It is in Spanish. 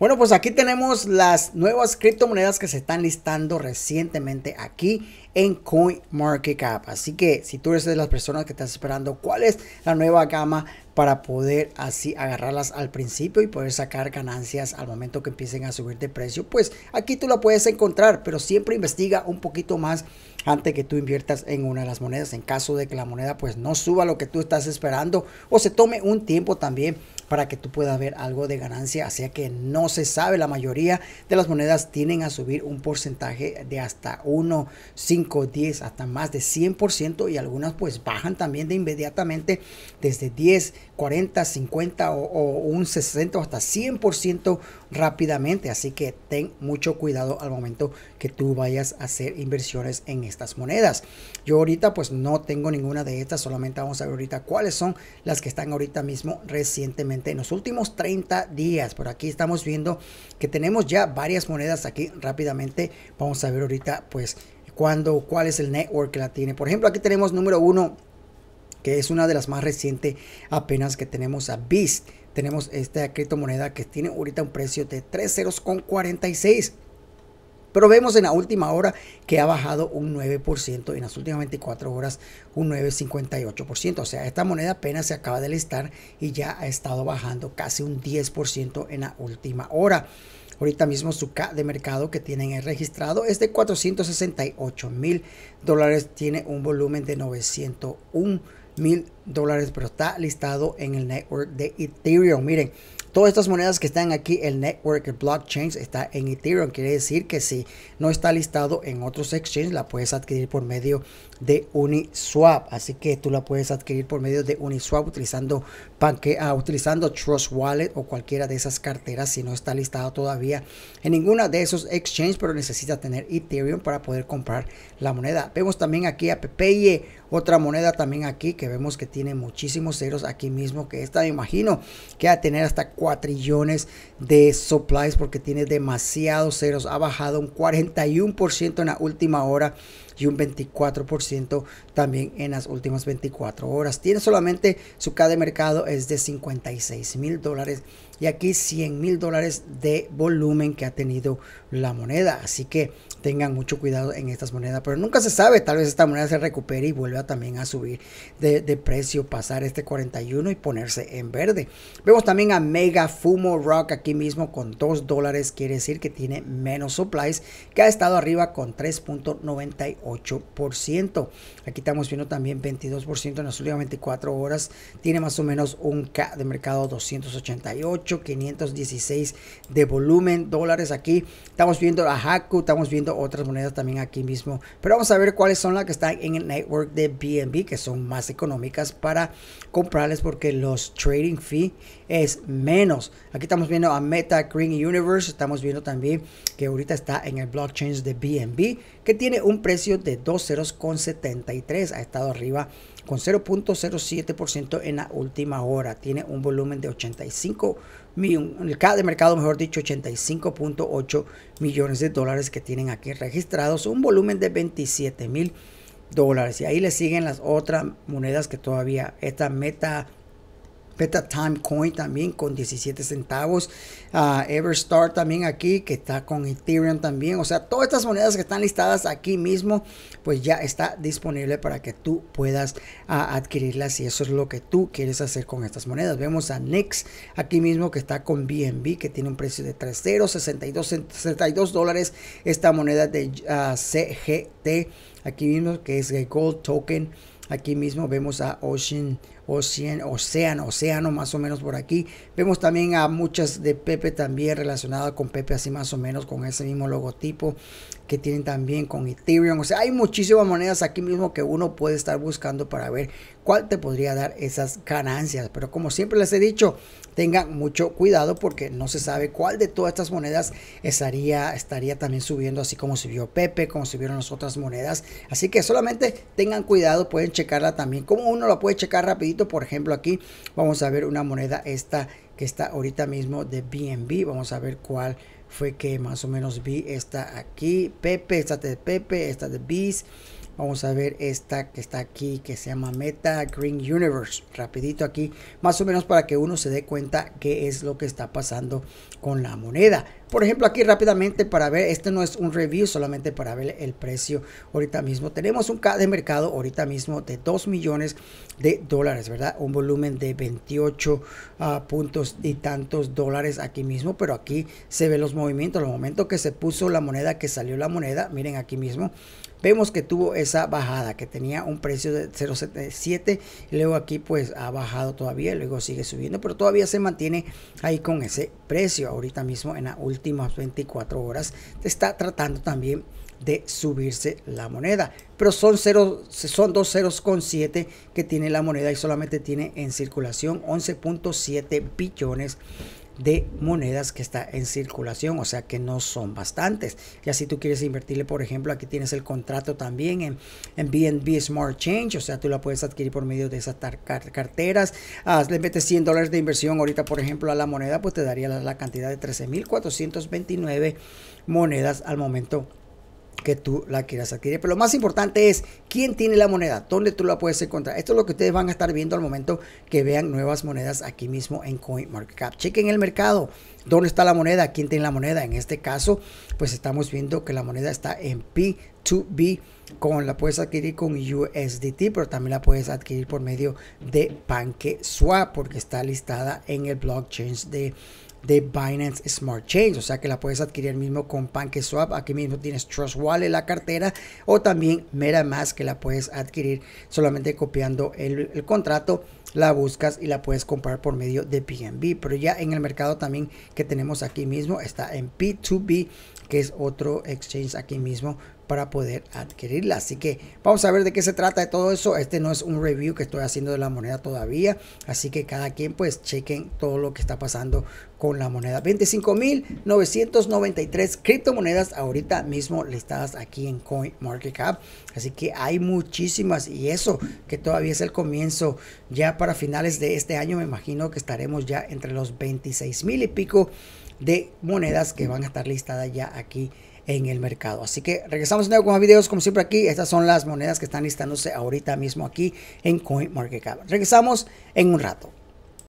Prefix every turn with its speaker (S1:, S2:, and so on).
S1: Bueno, pues aquí tenemos las nuevas criptomonedas que se están listando recientemente aquí en CoinMarketCap. Así que si tú eres de las personas que estás esperando cuál es la nueva gama para poder así agarrarlas al principio y poder sacar ganancias al momento que empiecen a subir de precio, pues aquí tú la puedes encontrar, pero siempre investiga un poquito más antes que tú inviertas en una de las monedas en caso de que la moneda pues no suba lo que tú estás esperando o se tome un tiempo también para que tú puedas ver algo de ganancia. Así que no se sabe, la mayoría de las monedas tienen a subir un porcentaje de hasta 1, 5, 10, hasta más de 100% y algunas pues bajan también de inmediatamente desde 10, 40, 50 o, un 60 hasta 100% rápidamente. Así que ten mucho cuidado al momento que tú vayas a hacer inversiones en estas monedas. Yo ahorita pues no tengo ninguna de estas, solamente vamos a ver ahorita cuáles son las que están ahorita mismo recientemente en los últimos 30 días. Por aquí estamos viendo que tenemos ya varias monedas aquí rápidamente. Vamos a ver ahorita pues cuándo, cuál es el network que la tiene. Por ejemplo, aquí tenemos número uno, que es una de las más recientes apenas que tenemos a BIS. Tenemos esta criptomoneda que tiene ahorita un precio de 3.046 pero vemos en la última hora que ha bajado un 9% y en las últimas 24 horas un 9,58%. O sea, esta moneda apenas se acaba de listar y ya ha estado bajando casi un 10% en la última hora. Ahorita mismo su K de mercado que tienen registrado es de 468 mil dólares. Tiene un volumen de 901 mil dólares, pero está listado en el network de Ethereum. Miren, Todas estas monedas que están aquí, el network, el blockchain, está en Ethereum. Quiere decir que si no está listado en otros exchanges, la puedes adquirir por medio de Uniswap. Así que tú la puedes adquirir por medio de Uniswap utilizando, ah, utilizando Trust Wallet o cualquiera de esas carteras si no está listado todavía en ninguna de esos exchanges, pero necesita tener Ethereum para poder comprar la moneda. Vemos también aquí a Pepeye otra moneda también aquí que vemos que tiene muchísimos ceros aquí mismo, que esta me imagino que va a tener hasta cuatrillones de supplies porque tiene demasiados ceros. Ha bajado un 41% en la última hora y un 24% también en las últimas 24 horas. Tiene solamente su K de mercado es de 56 mil dólares y aquí 100 mil dólares de volumen que ha tenido la moneda. Así que tengan mucho cuidado en estas monedas, pero nunca se sabe, tal vez esta moneda se recupere y vuelva también a subir de, precio, pasar este 41 y ponerse en verde. Vemos también a Mega Fumo Rock aquí mismo con 2 dólares, quiere decir que tiene menos supplies, que ha estado arriba con 3.98%. Aquí estamos viendo también 22% en las últimas 24 horas, tiene más o menos un K de mercado 288 516 de volumen dólares aquí. Estamos viendo a Haku, estamos viendo otras monedas también aquí mismo. Pero vamos a ver cuáles son las que están en el network de BNB, que son más económicas para comprarles porque los trading fee es menos. Aquí estamos viendo a Meta Green Universe, estamos viendo también que ahorita está en el blockchain de BNB, que tiene un precio de 2.73, con ha estado arriba con 0.07% en la última hora. Tiene un volumen de 85 millones, de mercado, mejor dicho, 85.8 millones de dólares que tienen aquí registrados, un volumen de 27 mil dólares. Y ahí le siguen las otras monedas que todavía, esta meta Peta Time Coin también con 17 centavos. Ah, Everstar también aquí, que está con Ethereum también. O sea, todas estas monedas que están listadas aquí mismo, pues ya está disponible para que tú puedas ah, adquirirlas Y eso es lo que tú quieres hacer con estas monedas. Vemos a Nex aquí mismo que está con BNB, que tiene un precio de 3.062 dólares. Esta moneda de ah, CGT, aquí mismo que es Gold Token. Aquí mismo vemos a Ocean. Océano, Océano, más o menos por aquí. Vemos también a muchas de Pepe también relacionadas con Pepe, así más o menos con ese mismo logotipo que tienen también con Ethereum. O sea, hay muchísimas monedas aquí mismo que uno puede estar buscando para ver cuál te podría dar esas ganancias. Pero como siempre les he dicho, tengan mucho cuidado porque no se sabe cuál de todas estas monedas estaría, estaría también subiendo, así como subió Pepe, como subieron las otras monedas. Así que solamente tengan cuidado, pueden checarla también. Como uno la puede checar rapidito, por ejemplo aquí vamos a ver una moneda esta que está ahorita mismo de BNB. Vamos a ver cuál fue que más o menos vi esta aquí, Pepe, esta de Pepe, esta de Bis, Vamos a ver esta que está aquí, que se llama Meta Green Universe. Rapidito aquí, más o menos para que uno se dé cuenta qué es lo que está pasando con la moneda. Por ejemplo, aquí rápidamente para ver, este no es un review, solamente para ver el precio ahorita mismo. Tenemos un K de mercado ahorita mismo de 2 millones de dólares, ¿verdad? Un volumen de 28 ah, puntos y tantos dólares aquí mismo, pero aquí se ven los movimientos. Al momento que se puso la moneda, que salió la moneda, miren aquí mismo, vemos que tuvo esa bajada, que tenía un precio de 0.77, y luego aquí pues ha bajado todavía, luego sigue subiendo, pero todavía se mantiene ahí con ese precio. Ahorita mismo en las últimas 24 horas está tratando también de subirse la moneda. Pero son, ceros son dos ceros con que tiene la moneda y solamente tiene en circulación 11.7 billones de monedas que está en circulación, o sea que no son bastantes. y si tú quieres invertirle, por ejemplo, aquí tienes el contrato también en, en BNB Smart Change, o sea, tú la puedes adquirir por medio de esas carteras. Ah, le metes 100 dólares de inversión ahorita, por ejemplo, a la moneda, pues te daría la, la cantidad de 13.429 monedas al momento que tú la quieras adquirir. Pero lo más importante es quién tiene la moneda, dónde tú la puedes encontrar. Esto es lo que ustedes van a estar viendo al momento que vean nuevas monedas aquí mismo en CoinMarketCap. Chequen el mercado, dónde está la moneda, quién tiene la moneda. En este caso, pues estamos viendo que la moneda está en P2B. Con, la puedes adquirir con USDT, pero también la puedes adquirir por medio de PancakeSwap porque está listada en el blockchain de de Binance Smart Chain, o sea que la puedes adquirir mismo con PancakeSwap, aquí mismo tienes Trust Wallet, la cartera, o también MetaMask que la puedes adquirir solamente copiando el, contrato la buscas y la puedes comprar por medio de PNB Pero ya en el mercado también que tenemos aquí mismo está en P2B, que es otro exchange aquí mismo para poder adquirirla. Así que vamos a ver de qué se trata de todo eso. Este no es un review que estoy haciendo de la moneda todavía. Así que cada quien pues chequen todo lo que está pasando con la moneda. 25.993 criptomonedas ahorita mismo listadas aquí en CoinMarketCap. Así que hay muchísimas y eso que todavía es el comienzo. Ya para finales de este año me imagino que estaremos ya entre los 26 mil y pico de monedas que van a estar listadas ya aquí en el mercado. Así que regresamos de nuevo con más videos, como siempre aquí. Estas son las monedas que están listándose ahorita mismo aquí en CoinMarketCap. Regresamos en un rato.